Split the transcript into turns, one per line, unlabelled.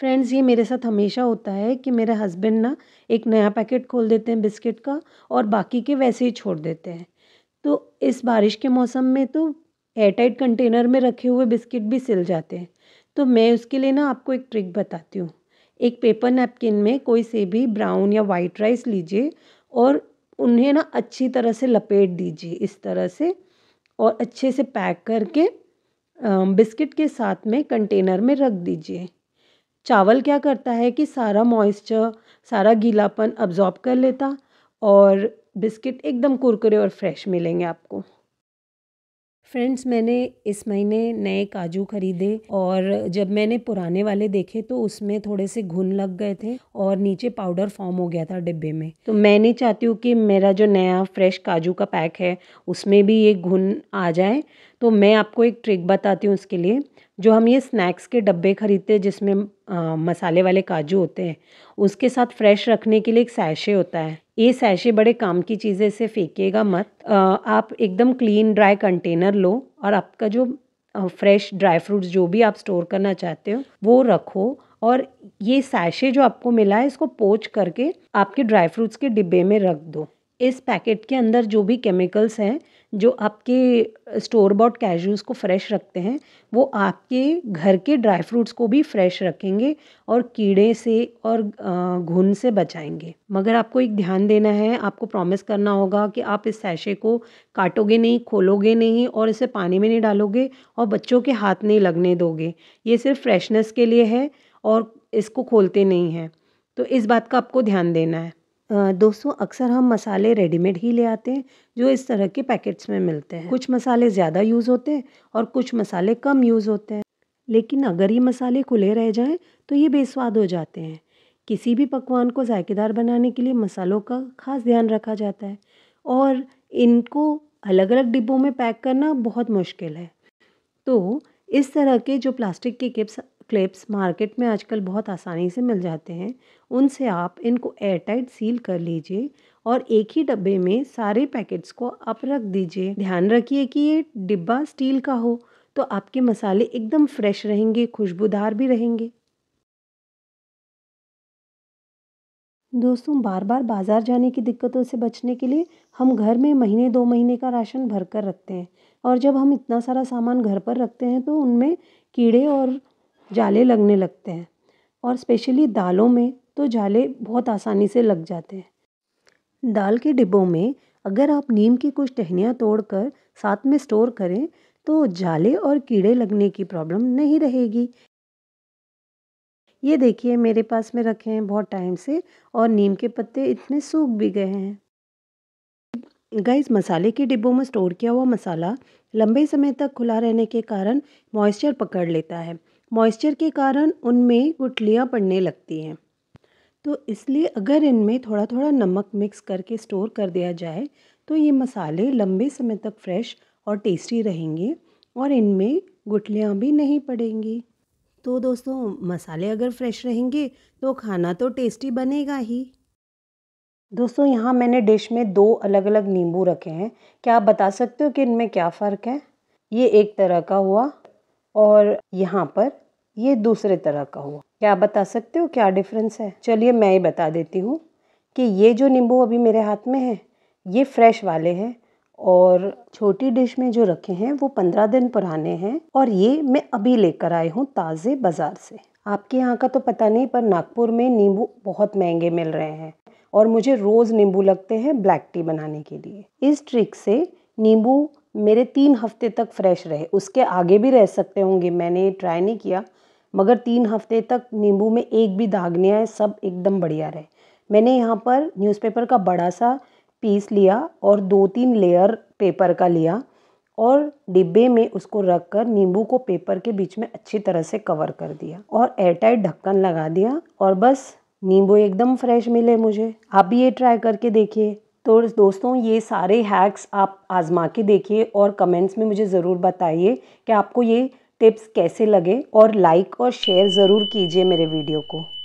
friends ये मेरे साथ हमेशा होता है कि मेरे हस्बैंड ना एक नया पैकेट खोल देते हैं बिस्किट का और बाकी के वैसे ही छोड़ देते हैं तो इस बारिश के मौसम में तो एयरटाइट कंटेनर में रखे हुए बिस्किट भी सिल जाते हैं तो मैं उसके लिए ना आपको एक ट्रिक बताती हूँ एक पेपर नैपकिन में कोई से भी ब्राउन या वाइट राइस लीजिए और उन्हें ना अच्छी तरह से लपेट दीजिए इस तरह से और अच्छे से पैक करके बिस्किट के साथ में कंटेनर में रख दीजिए चावल क्या करता है कि सारा मॉइस्चर सारा गीलापन अब्जॉर्ब कर लेता और बिस्किट एकदम कुरकुरे और फ्रेश मिलेंगे आपको फ्रेंड्स मैंने इस महीने नए काजू खरीदे और जब मैंने पुराने वाले देखे तो उसमें थोड़े से घुन लग गए थे और नीचे पाउडर फॉर्म हो गया था डिब्बे में तो मैं नहीं चाहती हूँ कि मेरा जो नया फ्रेश काजू का पैक है उसमें भी ये घुन आ जाए तो मैं आपको एक ट्रिक बताती हूँ उसके लिए जो हम ये स्नैक्स के डब्बे ख़रीदते हैं जिसमें आ, मसाले वाले काजू होते हैं उसके साथ फ्रेश रखने के लिए एक सैशे होता है ये सैशे बड़े काम की चीज़ें से फेंकेगा मत आ, आप एकदम क्लीन ड्राई कंटेनर लो और आपका जो फ्रेश ड्राई फ्रूट्स जो भी आप स्टोर करना चाहते हो वो रखो और ये सैशे जो आपको मिला है इसको पोच करके आपके ड्राई फ्रूट्स के डिब्बे में रख दो इस पैकेट के अंदर जो भी केमिकल्स हैं जो आपके स्टोर बॉट कैजूज़ को फ्रेश रखते हैं वो आपके घर के ड्राई फ्रूट्स को भी फ्रेश रखेंगे और कीड़े से और घुन से बचाएंगे मगर आपको एक ध्यान देना है आपको प्रॉमिस करना होगा कि आप इस सैशे को काटोगे नहीं खोलोगे नहीं और इसे पानी में नहीं डालोगे और बच्चों के हाथ नहीं लगने दोगे ये सिर्फ फ्रेशनेस के लिए है और इसको खोलते नहीं हैं तो इस बात का आपको ध्यान देना है दोस्तों अक्सर हम मसाले रेडीमेड ही ले आते हैं जो इस तरह के पैकेट्स में मिलते हैं कुछ मसाले ज़्यादा यूज़ होते हैं और कुछ मसाले कम यूज़ होते हैं लेकिन अगर ये मसाले खुले रह जाएं तो ये बेस्वाद हो जाते हैं किसी भी पकवान को जायकेदार बनाने के लिए मसालों का खास ध्यान रखा जाता है और इनको अलग अलग डिब्बों में पैक करना बहुत मुश्किल है तो इस तरह के जो प्लास्टिक के किप्स क्लिप्स मार्केट में आजकल बहुत आसानी से मिल जाते हैं उनसे आप इनको एयरटाइट सील कर लीजिए और एक ही डब्बे में सारे पैकेट्स को आप रख दीजिए ध्यान रखिए कि ये डिब्बा स्टील का हो तो आपके मसाले एकदम फ्रेश रहेंगे खुशबूदार भी रहेंगे दोस्तों बार बार बाज़ार जाने की दिक्कतों से बचने के लिए हम घर में महीने दो महीने का राशन भर कर रखते हैं और जब हम इतना सारा सामान घर पर रखते हैं तो उनमें कीड़े और जाले लगने लगते हैं और स्पेशली दालों में तो जाले बहुत आसानी से लग जाते हैं दाल के डिब्बों में अगर आप नीम की कुछ टहनियाँ तोड़कर साथ में स्टोर करें तो जाले और कीड़े लगने की प्रॉब्लम नहीं रहेगी ये देखिए मेरे पास में रखे हैं बहुत टाइम से और नीम के पत्ते इतने सूख भी गए हैं गाइस मसाले के डिब्बों में स्टोर किया हुआ मसाला लंबे समय तक खुला रहने के कारण मॉइस्चर पकड़ लेता है मॉइस्चर के कारण उनमें गुठलियाँ पड़ने लगती हैं तो इसलिए अगर इनमें थोड़ा थोड़ा नमक मिक्स करके स्टोर कर दिया जाए तो ये मसाले लंबे समय तक फ्रेश और टेस्टी रहेंगे और इनमें गुठलियाँ भी नहीं पड़ेंगी तो दोस्तों मसाले अगर फ्रेश रहेंगे तो खाना तो टेस्टी बनेगा ही दोस्तों यहाँ मैंने डिश में दो अलग अलग नींबू रखे हैं क्या आप बता सकते हो कि इनमें क्या फ़र्क है ये एक तरह का हुआ और यहाँ पर ये दूसरे तरह का हुआ क्या आप बता सकते हो क्या डिफरेंस है चलिए मैं ही बता देती हूँ कि ये जो नींबू अभी मेरे हाथ में है ये फ्रेश वाले हैं और छोटी डिश में जो रखे हैं वो पंद्रह दिन पुराने हैं और ये मैं अभी लेकर आई हूँ ताज़े बाज़ार से आपके यहाँ का तो पता नहीं पर नागपुर में नींबू बहुत महंगे मिल रहे हैं और मुझे रोज़ नींबू लगते हैं ब्लैक टी बनाने के लिए इस ट्रिक से नींबू मेरे तीन हफ्ते तक फ्रेश रहे उसके आगे भी रह सकते होंगे मैंने ट्राई नहीं किया मगर तीन हफ्ते तक नींबू में एक भी दाग नहीं आए सब एकदम बढ़िया रहे मैंने यहाँ पर न्यूज़पेपर का बड़ा सा पीस लिया और दो तीन लेयर पेपर का लिया और डिब्बे में उसको रख कर नींबू को पेपर के बीच में अच्छी तरह से कवर कर दिया और एयरटाइट ढक्कन लगा दिया और बस नींबू एकदम फ्रेश मिले मुझे आप भी ये ट्राई करके देखिए तो दोस्तों ये सारे हैक्स आप आज़मा के देखिए और कमेंट्स में मुझे ज़रूर बताइए कि आपको ये टिप्स कैसे लगे और लाइक और शेयर ज़रूर कीजिए मेरे वीडियो को